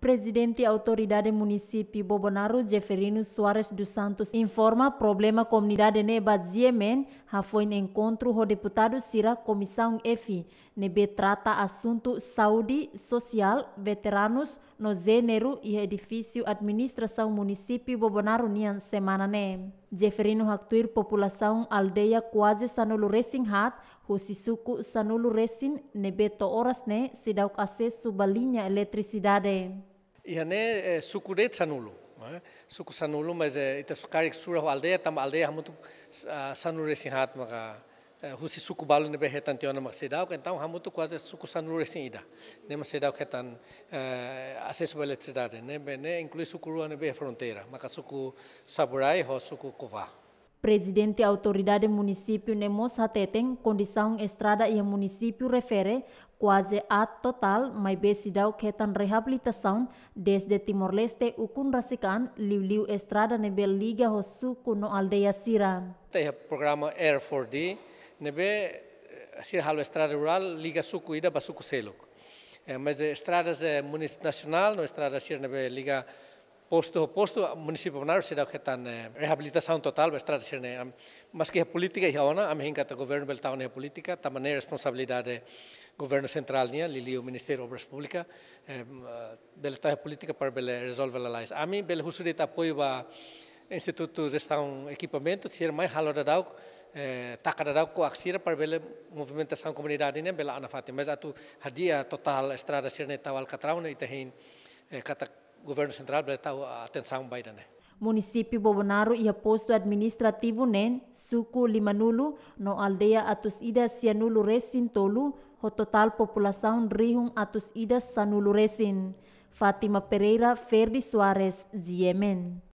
Presidente da Autoridade Município Bobonaro, Jeferino Soares dos Santos, informa problema comunidade neba Ziemen, já foi no encontro com deputado Sira Comissão EFI. Nebe trata assunto saúde, social, veteranos, no gênero e edifício administração município Bobonaro, nian semana Nem. Jefferino haktuir populasaun aldea kuaze sanulu resing hat husisuku sanulu resin nebeto oras ne sidauk ase subalinya elektrisidade. Ihane eh, suku det sanulu. Eh? Suku sanulu mas eh, ita sukarik surah aldea tam aldea hamutu uh, sanulu resing hat maka Eh, husi suku balu nebe hetan tiona maksidau kan tau hamu tu kuasa suku sanur sing ida ne maksidau hetan eh, ases bele cidade ne ne inclui suku rua nebe fronteira maka suku saburai ho suku kuva Presidente Autoridade Município Nemos Hateten, condição estrada e município refere quase a total, mas becidau ketan reabilitação desde Timor-Leste ukun rasikan liu-liu estrada nebel liga hosu no aldeia Sira. Tem programa Air 4D, nebe se halo estrada rural liga suco ida ba suco selok eh, mas estradas eh, municipal nacional no estrada se nebe liga posto posto município banar que da ketan eh, reabilitação total a estrada se ne mas que a política é ona am hinga ta governo está taune política ta maneira responsabilidade governo central nia lili o ministério obras pública bel política para bel resolver a lais a mim husuri ta apoio ba institutos estão equipamento ser mais halo da eh, takarada ko aksira par bela movimentação comunidade ne bela ana fatim mas atu hadia total estrada sirne tawal katraun ne itahin eh, kata governo central bela tau atenção baida ne Município Bobonaru ia posto administrativo nen suco Limanulu no aldeia atus ida Sianulu Resin tolu o total população rihung atus ida Sanulu Resin. Fátima Pereira, Ferdi Soares, Yemen.